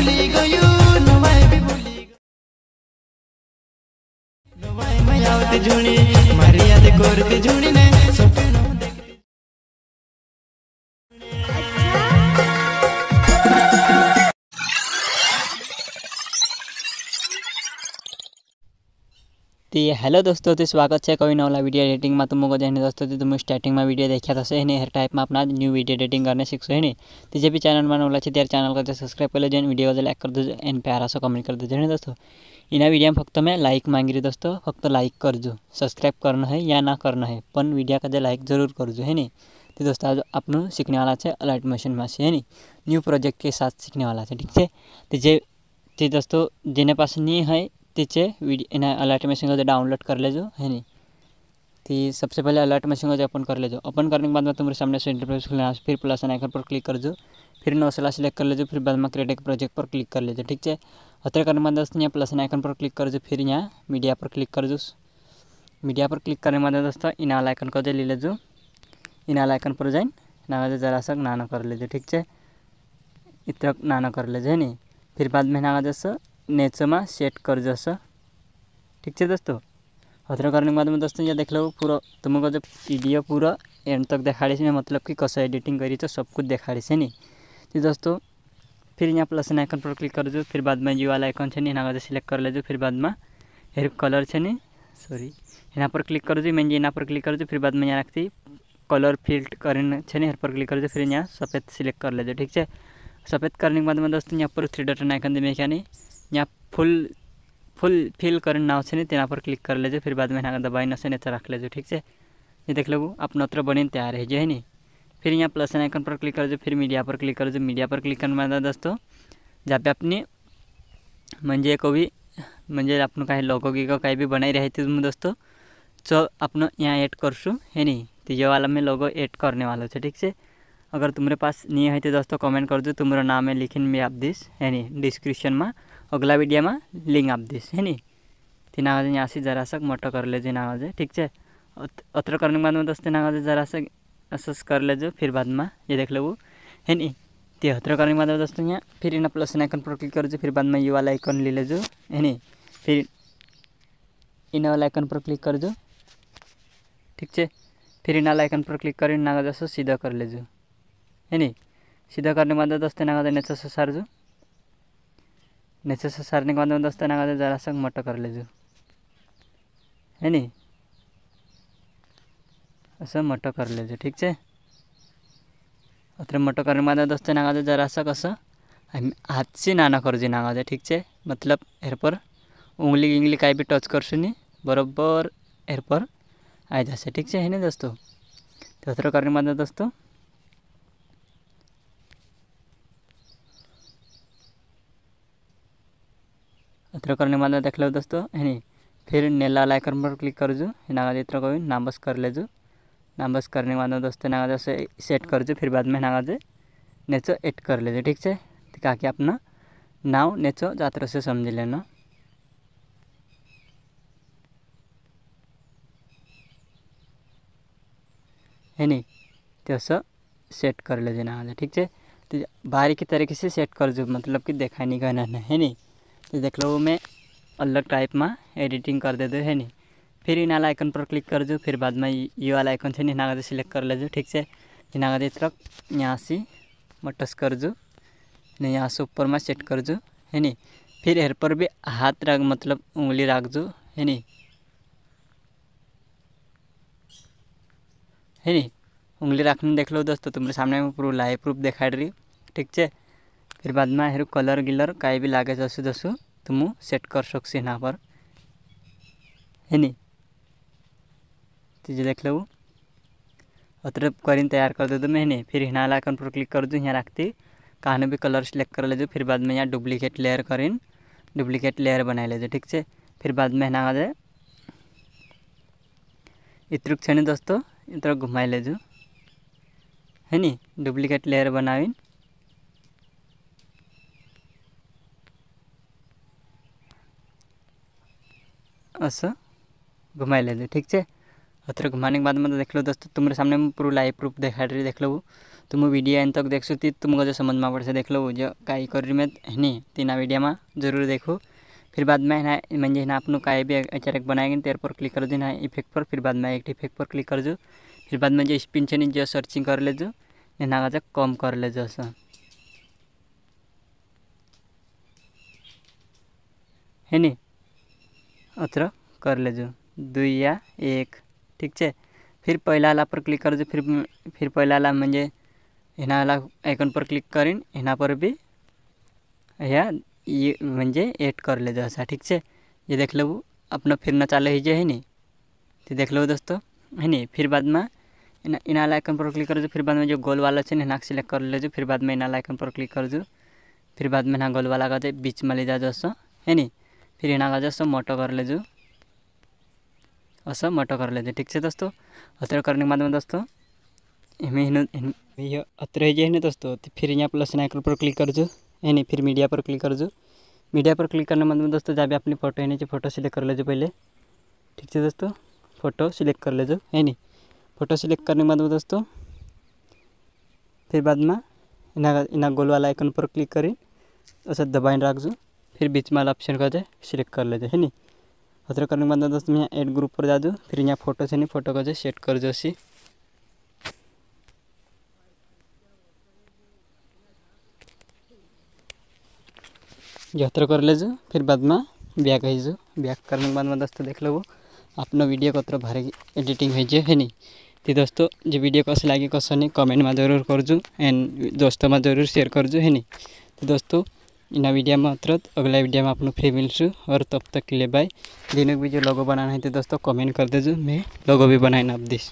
भूली गयो नवाई भी भूली गयो नवाई मैं आवती झूणी मारी याद कोरती झूणी तो हेलो दोस्तों तो स्वागत है कोई नौला वीडियो एडिटिंग में तुमको जैसे दोस्तों तो तुम स्टार्टिंग में वीडियो देखा दस है हर टाइप में अपना न्यू वीडियो एडिटिंग करने सीखो है तो जब भी चैनल में नवला है तरह चैनल करते सब्सक्राइब कर लेजिए वीडियो को लाइक कर दो एंड प्यारा सो कमेंट कर दोजे दोस्तों इन वीडियो में फक्त मैं लाइक मांगी रही दोस्तों फक्त लाइक कर जो सब्सक्राइब करना है या ना करना है पन वीडियो का लाइक जरूर कर जो है नी तो दोस्तों आज आप सीखने वाला है अलाइट मशीन में से है नी न्यू प्रोजेक्ट के साथ सीखने वाला है ठीक है तो जे दोस्तों जिन्हें पास नहीं है तीचे वीडियो ना अलर्ट मशीन को डाउनलोड कर लेजो है नी थी तो सबसे पहले अलर्ट मशीन होते ओपन कर लेजो ओपन करने के बाद में तुम्हारे सामने से इंटरफेस खुलना फिर प्लस एन आइकन पर क्लिक कर जो फिर नौसला सेलेक्ट कर लेजो फिर बाद में क्रिएट एक प्रोजेक्ट पर क्लिक कर लेजो ठीक है अतः करने के बाद यहाँ प्लस एन आइकन पर क्लिक कर जो फिर यहाँ मीडिया पर क्लिक कर जो मीडिया पर क्लिक करने के बाद दोस्तों इनाल आइकन को जो ले लेजो इनाल आइकन पर जाइन ना जरा सा नाना कर लेजो ठीक है इतना नाना कर लेजो है नी फिर बाद में ना जैसे नेचर में सेट कर जैसा ठीक है दोस्तों खतरा करने के बाद में दोस्तों ये देख लो पूरा तुमको जो वीडियो पूरा एंड तक देखा रही मतलब कि कस एडिटिंग करी तो सब कुछ देखा रही है तो दोस्तों फिर यहाँ प्लस आइकन पर क्लिक कर जो फिर बाद में ये वाला आइकन है यहाँ सिलेक्ट कर ले फिर बाद में हेर कलर है नहीं सॉरी यहाँ पर क्लिक कर दो मैंने यहाँ पर क्लिक कर दो फिर बाद में यहाँ रखती कलर फिल्ट करने छे पर क्लिक कर दो फिर यहाँ सफ़ेद सिलेक्ट कर ले ठीक है सफ़ेद करने के बाद में दोस्तों यहाँ पर थ्री डॉट आइकन दिए क्या नहीं यहाँ फुल फुल फिल नाव से छे तेना पर क्लिक कर लेजो फिर बाद में यहाँ दबाई ना से रख लेजो ठीक से ये देख लो अपना उतर बने तैयार है जो है नहीं फिर यहाँ प्लस एन आइकन पर क्लिक कर जो फिर मीडिया पर क्लिक कर जो मीडिया पर क्लिक करने बाद दोस्तों जहाँ पे अपनी मंजे को भी मंजे आपण काही लोकगी का कहीं भी बनाई राहते तुम्ही दोस्तों चो तो आपण यहाँ ऐड करशू है नहीं तो ये वाला मैं लोगो ऐड करने वाला हूँ ठीक से अगर तुम्हारे पास नहीं है तो दोस्तों कमेंट कर दो तुम्हारा नाम है लिखिन मैं आप दिस है नहीं डिस्क्रिप्शन में अगला भिडियोमा लिङ्क आप्दिस् है नि तिनीहरू चाहिँ यहाँ जरासक मटकहरूले चाहिँ नाग चाहिँ ठिक छ अत्र गर्ने बादमा जस्तो नाग चाहिँ जरासक असस गरेर जो फेरि बादमा यो देख्ल ऊ है नि त्यो हत्र गर्ने बादमा जस्तो यहाँ फेरि न प्लस आइकन पर क्लिक गरेर फेरि बादमा युवाला आइकन लिएर जो है नि फेरि इनवाला आइकन पर क्लिक गरेर जो ठिक छ फेरि नाला आइकन पर क्लिक गरेर नाग जस्तो सिधा गरेर जो है नि सिधा गर्ने बादमा जस्तो नाग चाहिँ नेचर सार नीचे से सारने के बाद में दस्ते ज़रा सा मोटा कर लीजिए है नी ऐसा मोटा कर लीजिए ठीक है अत्र मोटो करने बाद दोस्तों नागा दे जरा सा कसं हामी हात से ना कर नागा ठीक है मतलब हेर पर उंगली इंगली काय भी टच कर नी बरोबर हेर पर आई जासे ठीक है है ना दोस्तों तो उतरे करने बाद दोस्तों इतना करने वाला देख लो दोस्तों है नी फिर नेला वाला आइकन पर क्लिक कर जो नागा इतना नाम बस कर ले जो बस करने वाला दोस्तों नागा से सेट कर जो फिर बाद में नागा जो नेचो एड कर ले तो तो जो ठीक है ताकि अपना नाव नेचो जात्र से समझ लेना है नी तो सब सेट कर ले देना ठीक है तो बारीकी तरीके से सेट कर जो मतलब कि देखा नहीं करना है नी तो देख लो દેખ अलग टाइप में एडिटिंग कर दे दो है नी फिर इन वाला आइकन पर क्लिक कर दो फिर बाद में ये वाला आइकन से इन्हें आगे सिलेक्ट कर ले जो ठीक से इन्हें आगे यहाँ से मटस कर जो नहीं यहाँ से ऊपर में सेट कर जो है नहीं फिर हेर पर भी हाथ रख मतलब उंगली रख जो है नहीं है नहीं उंगली रखने देख लो दोस्तों तुम्हारे सामने में प्रूफ लाइव प्रूफ दिखाई रही ठीक है फिर बाद में हेरू कलर गिलर कहीं भी लगे जसु जसु तो मुँह सेट कर सकसी यहाँ पर है नी तो देख लो अतरे करीन तैयार कर दे दो मैं फिर हिना लाइकन पर क्लिक कर दूँ यहाँ रखती कहने भी कलर सेलेक्ट कर ले फिर बाद में यहाँ डुप्लीकेट लेयर करीन डुप्लीकेट लेयर बना ले जो ठीक से फिर बाद में हिना जाए इतर छे दोस्तों इतना घुमा ले जो है नी डुप्लीकेट लेयर बनावीन अस घुमाई लेंगे ठीक है और घुमाने के बाद मतलब देख लो दोस्तों तुम्हारे सामने पूरा लाइव प्रूफ देखा रही देख लो तुम वीडियो एन तक देख सकती तुमको जो समझ में पड़ से देख लो जो कहीं कर रही मैं है नी तीना वीडियो में जरूर देखो फिर बाद में है मंजे ना अपन काय भी अचानक बनाएंगे तेरे पर क्लिक कर दो इफेक्ट पर फिर बाद में एक इफेक्ट पर क्लिक कर जो फिर बाद में जो स्पिन से जो सर्चिंग कर ले जो ना का कम कर ले जो है नी अत्र कर ले जो दुई या एक ठीक है फिर पहला वाला पर क्लिक कर जो फिर फिर पहला वाला मजे वाला आइकन पर क्लिक करें इना पर भी या ये मजे एड कर ले जो ऐसा ठीक है ये देख लो अपना फिरना ही हीजे है नहीं तो देख लो दोस्तों है नहीं फिर बाद में इना वाला आइकन पर क्लिक कर जो फिर बाद में जो गोल वाला है इना सिलेक्ट कर ले फिर बाद में इनाल आइकन पर क्लिक कर जो फिर बाद में ना गोल वाला का बीच में ले जा दोस्तों है नहीं फिर इना का दोस्तों मोटो कर ले जो मोटो कर लेते ठीक है दोस्तों अत्र करने के बाद में दोस्तों हमें ये अत्र दोस्तों फिर यहाँ प्लस आइकन पर क्लिक कर जो है नहीं फिर मीडिया पर क्लिक कर जो मीडिया पर क्लिक करने के बाद में दोस्तों जहाँ भी अपनी फ़ोटो है जो फोटो सिलेक्ट कर ले पहले ठीक है दोस्तों फ़ोटो सिलेक्ट कर ले है नी फ़ोटो सिलेक्ट करने के बाद में दोस्तों फिर बाद में इना इना गोल वाला आइकन पर क्लिक करें असं दबाएँ रख जो फिर बीच में वाला ऑप्शन का जो सिलेक्ट कर लेते है नहीं करने के बाद दोस्तों यहाँ एड ग्रुप पर जा दो फिर यहाँ फोटो से नहीं फोटो को जो सेट कर जो सी यात्रा कर ले जो फिर बाद में ब्याक है जो बैक करने के बाद में दोस्तों देख लो अपना वीडियो कतरो भारी एडिटिंग है जो है नहीं तो दोस्तों जो वीडियो कस लगे कस नहीं कमेंट में जरूर जो एंड दोस्तों में जरूर शेयर करजू है नहीं तो दोस्तों इना वीडियो में अतरत अगला वीडियो में आप लोग फिर मिलसूँ और तब तक के लिए बाय दिनों भी जो लोगो बनाना है तो दोस्तों कमेंट कर दीजिए मैं लोगो भी बनाए ना आप दिस